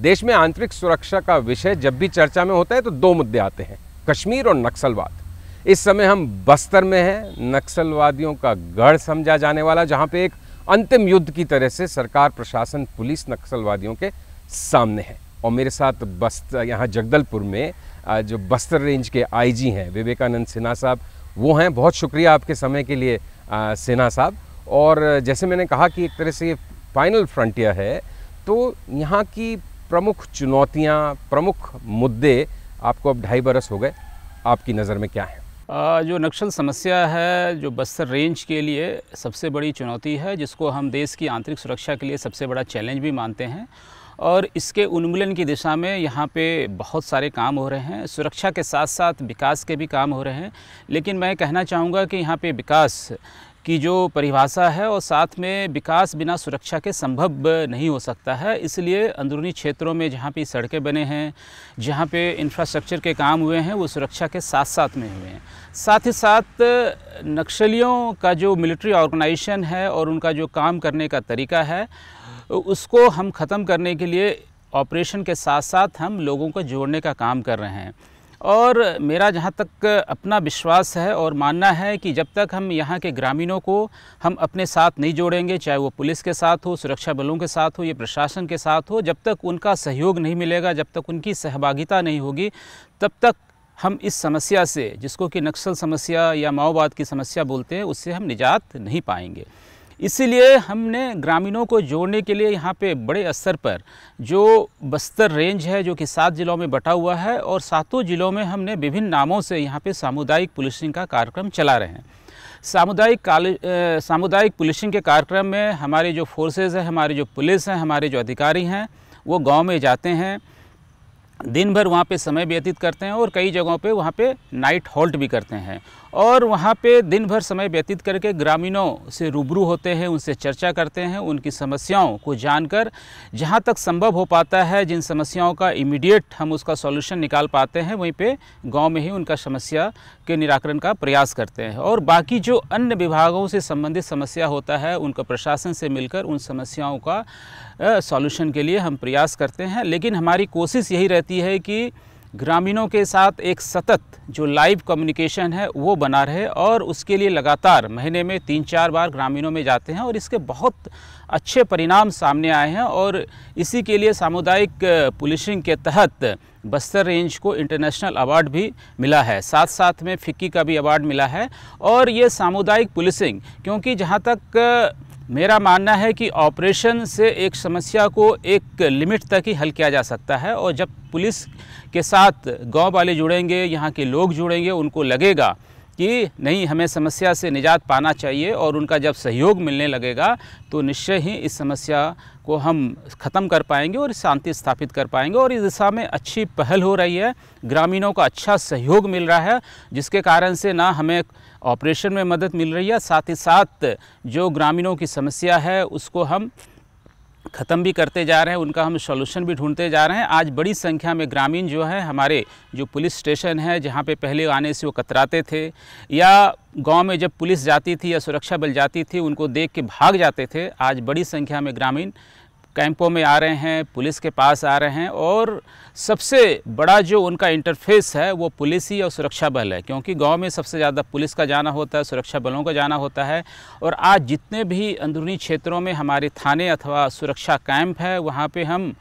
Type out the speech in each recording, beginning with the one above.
देश में आंतरिक सुरक्षा का विषय जब भी चर्चा में होता है तो दो मुद्दे आते हैं कश्मीर और नक्सलवाद इस समय हम बस्तर में हैं नक्सलवादियों का गढ़ समझा जाने वाला जहां पे एक अंतिम युद्ध की तरह से सरकार प्रशासन पुलिस नक्सलवादियों के सामने है और मेरे साथ बस्तर यहाँ जगदलपुर में जो बस्तर रेंज के आईजी हैं विवेकानंद सिन्हा साहब वो हैं बहुत शुक्रिया आपके समय के लिए सिन्हा साहब और जैसे मैंने कहा कि एक तरह से ये फाइनल फ्रंटियर है तो यहाँ की प्रमुख चुनौतियाँ प्रमुख मुद्दे आपको अब ढाई बरस हो गए आपकी नज़र में क्या है जो नक्सल समस्या है जो बस्तर रेंज के लिए सबसे बड़ी चुनौती है जिसको हम देश की आंतरिक सुरक्षा के लिए सबसे बड़ा चैलेंज भी मानते हैं और इसके उन्मूलन की दिशा में यहाँ पे बहुत सारे काम हो रहे हैं सुरक्षा के साथ साथ विकास के भी काम हो रहे हैं लेकिन मैं कहना चाहूँगा कि यहाँ पे विकास की जो परिभाषा है और साथ में विकास बिना सुरक्षा के संभव नहीं हो सकता है इसलिए अंदरूनी क्षेत्रों में जहाँ पे सड़कें बने हैं जहाँ पे इंफ्रास्ट्रक्चर के काम हुए हैं वो सुरक्षा के साथ साथ में हुए हैं साथ ही साथ नक्सलियों का जो मिलिट्री ऑर्गेनाइजेशन है और उनका जो काम करने का तरीका है उसको हम ख़त्म करने के लिए ऑपरेशन के साथ साथ हम लोगों को जोड़ने का काम कर रहे हैं और मेरा जहाँ तक अपना विश्वास है और मानना है कि जब तक हम यहाँ के ग्रामीणों को हम अपने साथ नहीं जोड़ेंगे चाहे वो पुलिस के साथ हो सुरक्षा बलों के साथ हो या प्रशासन के साथ हो जब तक उनका सहयोग नहीं मिलेगा जब तक उनकी सहभागिता नहीं होगी तब तक हम इस समस्या से जिसको कि नक्सल समस्या या माओवाद की समस्या बोलते हैं उससे हम निजात नहीं पाएंगे इसीलिए हमने ग्रामीणों को जोड़ने के लिए यहाँ पे बड़े स्तर पर जो बस्तर रेंज है जो कि सात ज़िलों में बटा हुआ है और सातों ज़िलों में हमने विभिन्न नामों से यहाँ पे सामुदायिक पुलिसिंग का कार्यक्रम चला रहे हैं सामुदायिक सामुदायिक पुलिसिंग के कार्यक्रम में हमारे जो फोर्सेज हैं हमारे जो पुलिस हैं हमारे जो अधिकारी हैं वो गाँव में जाते हैं दिन भर वहाँ पे समय व्यतीत करते हैं और कई जगहों पे वहाँ पे नाइट हॉल्ट भी करते हैं और वहाँ पे दिन भर समय व्यतीत करके ग्रामीणों से रूबरू होते हैं उनसे चर्चा करते हैं उनकी समस्याओं को जानकर जहाँ तक संभव हो पाता है जिन समस्याओं का इमीडिएट हम उसका सॉल्यूशन निकाल पाते हैं वहीं पे गांव में ही उनका समस्या के निराकरण का प्रयास करते हैं और बाकी जो अन्य विभागों से संबंधित समस्या होता है उनका प्रशासन से मिलकर उन समस्याओं का सॉल्यूशन के लिए हम प्रयास करते हैं लेकिन हमारी कोशिश यही रहती चाहती है कि ग्रामीणों के साथ एक सतत जो लाइव कम्युनिकेशन है वो बना रहे और उसके लिए लगातार महीने में तीन चार बार ग्रामीणों में जाते हैं और इसके बहुत अच्छे परिणाम सामने आए हैं और इसी के लिए सामुदायिक पुलिसिंग के तहत बस्तर रेंज को इंटरनेशनल अवार्ड भी मिला है साथ साथ में फिक्की का भी अवार्ड मिला है और ये सामुदायिक पुलिसिंग क्योंकि जहाँ तक मेरा मानना है कि ऑपरेशन से एक समस्या को एक लिमिट तक ही हल किया जा सकता है और जब पुलिस के साथ गांव वाले जुड़ेंगे यहाँ के लोग जुड़ेंगे उनको लगेगा कि नहीं हमें समस्या से निजात पाना चाहिए और उनका जब सहयोग मिलने लगेगा तो निश्चय ही इस समस्या को हम ख़त्म कर पाएंगे और शांति स्थापित कर पाएंगे और इस दिशा में अच्छी पहल हो रही है ग्रामीणों का अच्छा सहयोग मिल रहा है जिसके कारण से ना हमें ऑपरेशन में मदद मिल रही है साथ ही साथ जो ग्रामीणों की समस्या है उसको हम ख़त्म भी करते जा रहे हैं उनका हम सॉल्यूशन भी ढूंढते जा रहे हैं आज बड़ी संख्या में ग्रामीण जो है हमारे जो पुलिस स्टेशन है जहाँ पे पहले आने से वो कतराते थे या गांव में जब पुलिस जाती थी या सुरक्षा बल जाती थी उनको देख के भाग जाते थे आज बड़ी संख्या में ग्रामीण कैंपों में आ रहे हैं पुलिस के पास आ रहे हैं और सबसे बड़ा जो उनका इंटरफेस है वो पुलिस ही और सुरक्षा बल है क्योंकि गांव में सबसे ज़्यादा पुलिस का जाना होता है सुरक्षा बलों का जाना होता है और आज जितने भी अंदरूनी क्षेत्रों में हमारे थाने अथवा सुरक्षा कैंप है वहाँ पर हम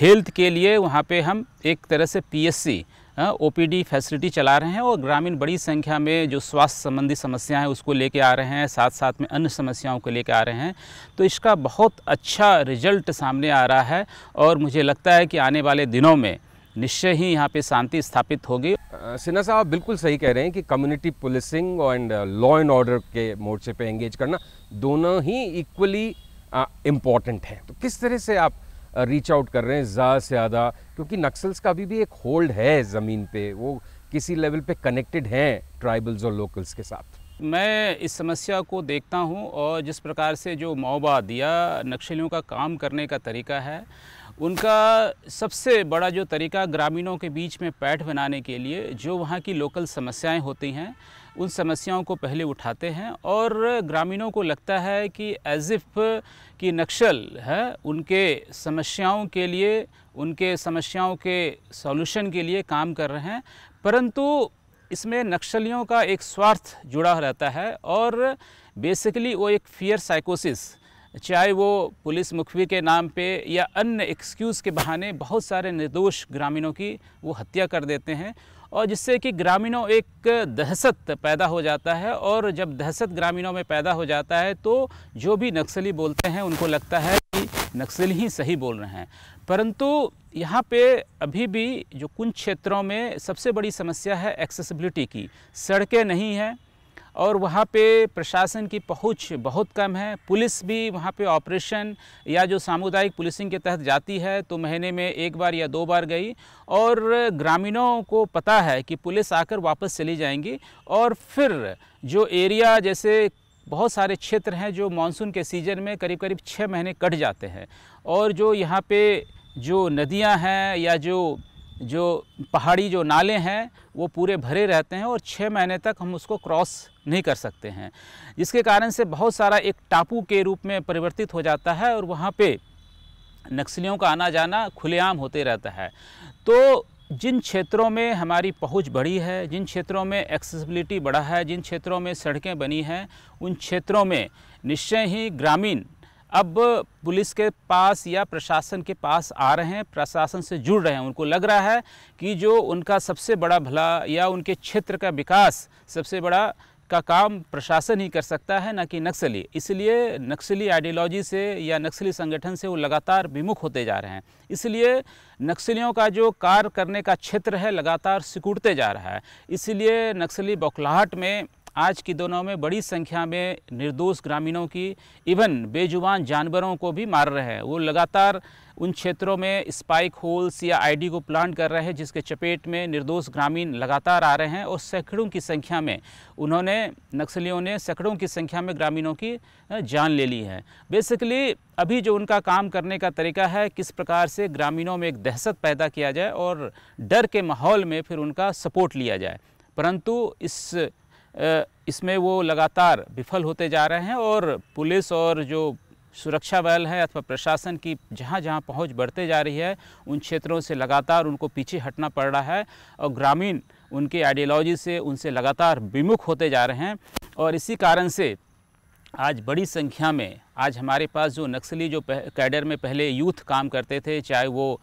हेल्थ के लिए वहाँ पर हम एक तरह से पी ओपीडी हाँ, फैसिलिटी चला रहे हैं और ग्रामीण बड़ी संख्या में जो स्वास्थ्य संबंधी समस्याएं हैं उसको लेके आ रहे हैं साथ साथ में अन्य समस्याओं को लेके आ रहे हैं तो इसका बहुत अच्छा रिजल्ट सामने आ रहा है और मुझे लगता है कि आने वाले दिनों में निश्चय ही यहाँ पे शांति स्थापित होगी सिन्हा साहब बिल्कुल सही कह रहे हैं कि community policing and law and order के मोर्चे पे एंगेज करना दोनों ही इक्वली इम्पॉर्टेंट हैं तो किस तरह से आप रीच आउट कर रहे हैं ज़्यादा से ज़्यादा क्योंकि नक्सल्स का अभी भी एक होल्ड है ज़मीन पे वो किसी लेवल पे कनेक्टेड हैं ट्राइबल्स और लोकल्स के साथ मैं इस समस्या को देखता हूं और जिस प्रकार से जो माओवाद या नक्सलियों का काम करने का तरीका है उनका सबसे बड़ा जो तरीका ग्रामीणों के बीच में पैठ बनाने के लिए जो वहाँ की लोकल समस्याएं होती हैं उन समस्याओं को पहले उठाते हैं और ग्रामीणों को लगता है कि एजिफ की नक्सल है उनके समस्याओं के लिए उनके समस्याओं के सॉल्यूशन के लिए काम कर रहे हैं परंतु इसमें नक्सलियों का एक स्वार्थ जुड़ा रहता है और बेसिकली वो एक फियर साइकोसिस चाहे वो पुलिस मुखबी के नाम पे या अन्य एक्सक्यूज़ के बहाने बहुत सारे निर्दोष ग्रामीणों की वो हत्या कर देते हैं और जिससे कि ग्रामीणों एक दहशत पैदा हो जाता है और जब दहशत ग्रामीणों में पैदा हो जाता है तो जो भी नक्सली बोलते हैं उनको लगता है कि नक्सली ही सही बोल रहे हैं परंतु यहाँ पे अभी भी जो कुछ क्षेत्रों में सबसे बड़ी समस्या है एक्सेसिबिलिटी की सड़कें नहीं हैं और वहाँ पे प्रशासन की पहुँच बहुत कम है पुलिस भी वहाँ पे ऑपरेशन या जो सामुदायिक पुलिसिंग के तहत जाती है तो महीने में एक बार या दो बार गई और ग्रामीणों को पता है कि पुलिस आकर वापस चली जाएंगी और फिर जो एरिया जैसे बहुत सारे क्षेत्र हैं जो मानसून के सीज़न में करीब करीब छः महीने कट जाते हैं और जो यहाँ पे जो नदियाँ हैं या जो जो पहाड़ी जो नाले हैं वो पूरे भरे रहते हैं और छः महीने तक हम उसको क्रॉस नहीं कर सकते हैं जिसके कारण से बहुत सारा एक टापू के रूप में परिवर्तित हो जाता है और वहाँ पे नक्सलियों का आना जाना खुलेआम होते रहता है तो जिन क्षेत्रों में हमारी पहुंच बढ़ी है जिन क्षेत्रों में एक्सेसिबिलिटी बढ़ा है जिन क्षेत्रों में सड़कें बनी हैं उन क्षेत्रों में निश्चय ही ग्रामीण अब पुलिस के पास या प्रशासन के पास आ रहे हैं प्रशासन से जुड़ रहे हैं उनको लग रहा है कि जो उनका सबसे बड़ा भला या उनके क्षेत्र का विकास सबसे बड़ा का काम प्रशासन ही कर सकता है ना कि नक्सली इसलिए नक्सली आइडियोलॉजी से या नक्सली संगठन से वो लगातार विमुख होते जा रहे हैं इसलिए नक्सलियों का जो कार्य करने का क्षेत्र है लगातार सिकुड़ते जा रहा है इसलिए नक्सली बौखलाहट में आज की दोनों में बड़ी संख्या में निर्दोष ग्रामीणों की इवन बेजुबान जानवरों को भी मार रहे हैं वो लगातार उन क्षेत्रों में स्पाइक होल्स या आईडी को प्लांट कर रहे हैं जिसके चपेट में निर्दोष ग्रामीण लगातार आ रहे हैं और सैकड़ों की संख्या में उन्होंने नक्सलियों ने सैकड़ों की संख्या में ग्रामीणों की जान ले ली है बेसिकली अभी जो उनका काम करने का तरीका है किस प्रकार से ग्रामीणों में एक दहशत पैदा किया जाए और डर के माहौल में फिर उनका सपोर्ट लिया जाए परंतु इस इसमें वो लगातार विफल होते जा रहे हैं और पुलिस और जो सुरक्षा बल है अथवा प्रशासन की जहाँ जहाँ पहुँच बढ़ते जा रही है उन क्षेत्रों से लगातार उनको पीछे हटना पड़ रहा है और ग्रामीण उनके आइडियोलॉजी से उनसे लगातार विमुख होते जा रहे हैं और इसी कारण से आज बड़ी संख्या में आज हमारे पास जो नक्सली जो कैडर में पहले यूथ काम करते थे चाहे वो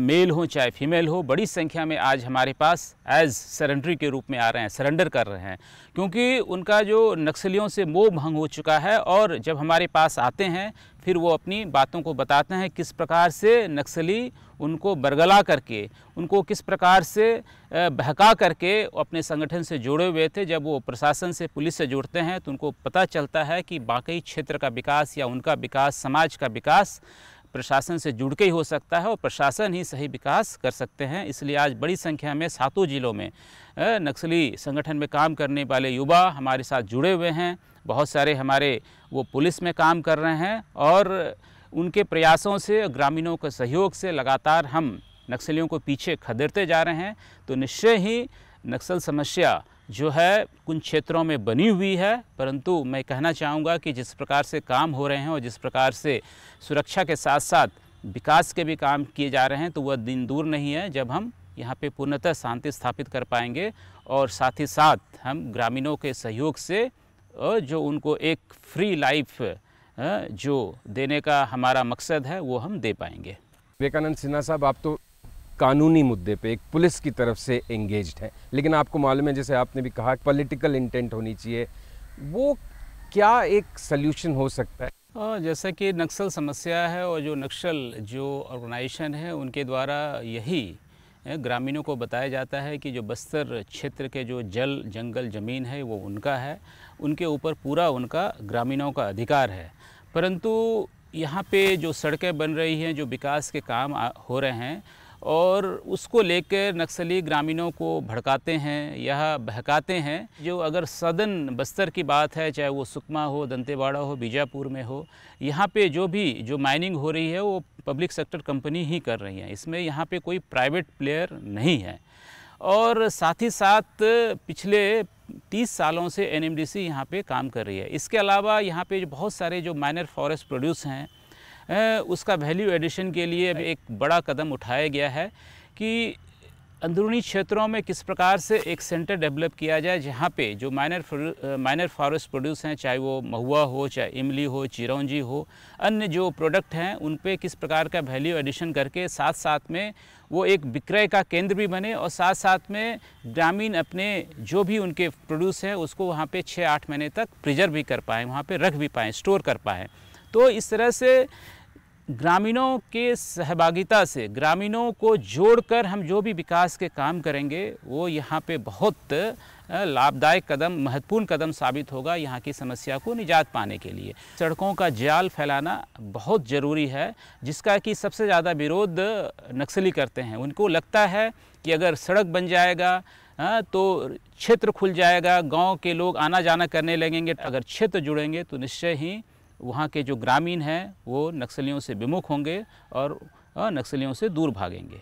मेल हो चाहे फीमेल हो बड़ी संख्या में आज हमारे पास एज सरेंडरी के रूप में आ रहे हैं सरेंडर कर रहे हैं क्योंकि उनका जो नक्सलियों से मोह भंग हो चुका है और जब हमारे पास आते हैं फिर वो अपनी बातों को बताते हैं किस प्रकार से नक्सली उनको बरगला करके उनको किस प्रकार से बहका करके अपने संगठन से जुड़े हुए थे जब वो प्रशासन से पुलिस से जुड़ते हैं तो उनको पता चलता है कि बाकी क्षेत्र का विकास या उनका विकास समाज का विकास प्रशासन से जुड़ के ही हो सकता है और प्रशासन ही सही विकास कर सकते हैं इसलिए आज बड़ी संख्या में सातों ज़िलों में नक्सली संगठन में काम करने वाले युवा हमारे साथ जुड़े हुए हैं बहुत सारे हमारे वो पुलिस में काम कर रहे हैं और उनके प्रयासों से ग्रामीणों के सहयोग से लगातार हम नक्सलियों को पीछे खदेड़ते जा रहे हैं तो निश्चय ही नक्सल समस्या जो है कुछ क्षेत्रों में बनी हुई है परंतु मैं कहना चाहूँगा कि जिस प्रकार से काम हो रहे हैं और जिस प्रकार से सुरक्षा के साथ साथ विकास के भी काम किए जा रहे हैं तो वह दिन दूर नहीं है जब हम यहाँ पे पूर्णतः शांति स्थापित कर पाएंगे और साथ ही साथ हम ग्रामीणों के सहयोग से जो उनको एक फ्री लाइफ जो देने का हमारा मकसद है वो हम दे पाएंगे विवेकानंद सिन्हा साहब आप तो कानूनी मुद्दे पे एक पुलिस की तरफ से एंगेज हैं लेकिन आपको मालूम है जैसे आपने भी कहा पॉलिटिकल इंटेंट होनी चाहिए वो क्या एक सल्यूशन हो सकता है हाँ, जैसा कि नक्सल समस्या है और जो नक्सल जो ऑर्गेनाइजेशन है उनके द्वारा यही ग्रामीणों को बताया जाता है कि जो बस्तर क्षेत्र के जो जल जंगल ज़मीन है वो उनका है उनके ऊपर पूरा उनका ग्रामीणों का अधिकार है परंतु यहाँ पे जो सड़कें बन रही हैं जो विकास के काम हो रहे हैं और उसको लेकर नक्सली ग्रामीणों को भड़काते हैं यह बहकाते हैं जो अगर सदन बस्तर की बात है चाहे वो सुकमा हो दंतेवाड़ा हो बीजापुर में हो यहाँ पे जो भी जो माइनिंग हो रही है वो पब्लिक सेक्टर कंपनी ही कर रही है इसमें यहाँ पे कोई प्राइवेट प्लेयर नहीं है और साथ ही साथ पिछले तीस सालों से सी यहाँ पर काम कर रही है इसके अलावा यहाँ पे जो बहुत सारे जो माइनर फॉरेस्ट प्रोड्यूस हैं उसका वैल्यू एडिशन के लिए अभी एक बड़ा कदम उठाया गया है कि अंदरूनी क्षेत्रों में किस प्रकार से एक सेंटर डेवलप किया जाए जहाँ पे जो माइनर माइनर फॉरेस्ट प्रोड्यूस हैं चाहे वो महुआ हो चाहे इमली हो चिरौंजी हो अन्य जो प्रोडक्ट हैं उन पे किस प्रकार का वैल्यू एडिशन करके साथ साथ में वो एक विक्रय का केंद्र भी बने और साथ साथ में ग्रामीण अपने जो भी उनके प्रोड्यूस हैं उसको वहाँ पर छः आठ महीने तक प्रिजर्व भी कर पाएँ वहाँ पर रख भी पाएँ स्टोर कर पाएँ तो इस तरह से ग्रामीणों के सहभागिता से ग्रामीणों को जोड़कर हम जो भी विकास के काम करेंगे वो यहाँ पे बहुत लाभदायक कदम महत्वपूर्ण कदम साबित होगा यहाँ की समस्या को निजात पाने के लिए सड़कों का जाल फैलाना बहुत ज़रूरी है जिसका कि सबसे ज़्यादा विरोध नक्सली करते हैं उनको लगता है कि अगर सड़क बन जाएगा तो क्षेत्र खुल जाएगा गांव के लोग आना जाना करने लगेंगे अगर क्षेत्र जुड़ेंगे तो निश्चय ही वहाँ के जो ग्रामीण हैं वो नक्सलियों से विमुख होंगे और नक्सलियों से दूर भागेंगे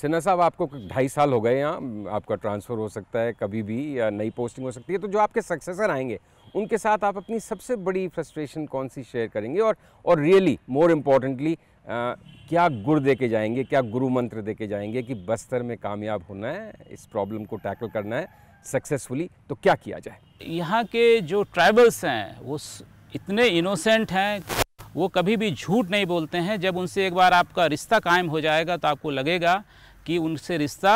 सिन्हा साहब आपको ढाई साल हो गए यहाँ आपका ट्रांसफ़र हो सकता है कभी भी या नई पोस्टिंग हो सकती है तो जो आपके सक्सेसर आएंगे उनके साथ आप अपनी सबसे बड़ी फ्रस्ट्रेशन कौन सी शेयर करेंगे और और रियली मोर इम्पॉर्टेंटली क्या गुर दे के जाएंगे क्या गुरु मंत्र दे के जाएंगे कि बस्तर में कामयाब होना है इस प्रॉब्लम को टैकल करना है सक्सेसफुली तो क्या किया जाए यहाँ के जो ट्राइबल्स हैं वो इतने इनोसेंट हैं वो कभी भी झूठ नहीं बोलते हैं जब उनसे एक बार आपका रिश्ता कायम हो जाएगा तो आपको लगेगा कि उनसे रिश्ता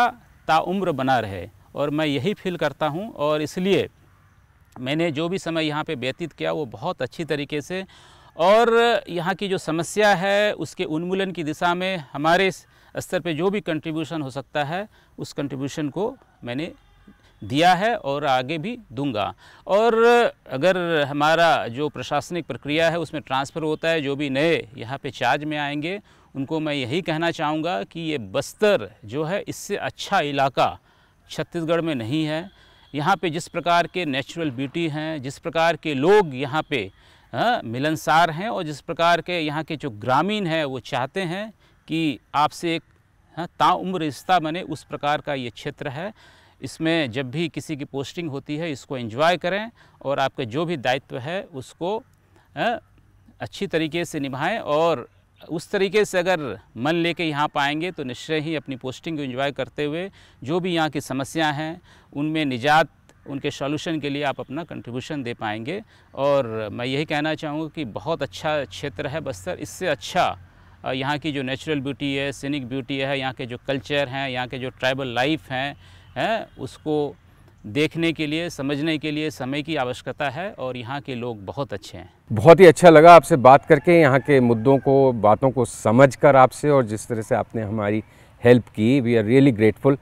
ताउम्र बना रहे और मैं यही फील करता हूँ और इसलिए मैंने जो भी समय यहाँ पे व्यतीत किया वो बहुत अच्छी तरीके से और यहाँ की जो समस्या है उसके उन्मूलन की दिशा में हमारे स्तर पे जो भी कंट्रीब्यूशन हो सकता है उस कंट्रीब्यूशन को मैंने दिया है और आगे भी दूंगा और अगर हमारा जो प्रशासनिक प्रक्रिया है उसमें ट्रांसफ़र होता है जो भी नए यहाँ पे चार्ज में आएंगे उनको मैं यही कहना चाहूँगा कि ये बस्तर जो है इससे अच्छा इलाका छत्तीसगढ़ में नहीं है यहाँ पे जिस प्रकार के नेचुरल ब्यूटी हैं जिस प्रकार के लोग यहाँ पे हाँ, मिलनसार हैं और जिस प्रकार के यहाँ के जो ग्रामीण हैं वो चाहते हैं कि आपसे एक हाँ, ताउम्र रिश्ता बने उस प्रकार का ये क्षेत्र है इसमें जब भी किसी की पोस्टिंग होती है इसको एंजॉय करें और आपके जो भी दायित्व है उसको अच्छी तरीके से निभाएं और उस तरीके से अगर मन लेके यहाँ पाएंगे तो निश्चय ही अपनी पोस्टिंग को एंजॉय करते हुए जो भी यहाँ की समस्या हैं उनमें निजात उनके सॉल्यूशन के लिए आप अपना कंट्रीब्यूशन दे पाएंगे और मैं यही कहना चाहूँगा कि बहुत अच्छा क्षेत्र है बस्तर इससे अच्छा यहाँ की जो नेचुरल ब्यूटी है सीनिक ब्यूटी है यहाँ के जो कल्चर हैं यहाँ के जो ट्राइबल लाइफ हैं है उसको देखने के लिए समझने के लिए समय की आवश्यकता है और यहाँ के लोग बहुत अच्छे हैं बहुत ही अच्छा लगा आपसे बात करके यहाँ के मुद्दों को बातों को समझ कर आपसे और जिस तरह से आपने हमारी हेल्प की we are really grateful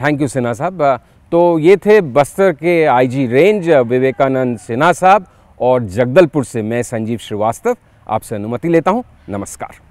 thank you Sinha साहब uh, तो ये थे बस्तर के आईजी रेंज विवेकानंद सिन्हा साहब और जगदलपुर से मैं संजीव श्रीवास्तव आपसे अनुमति लेता हूँ नमस्कार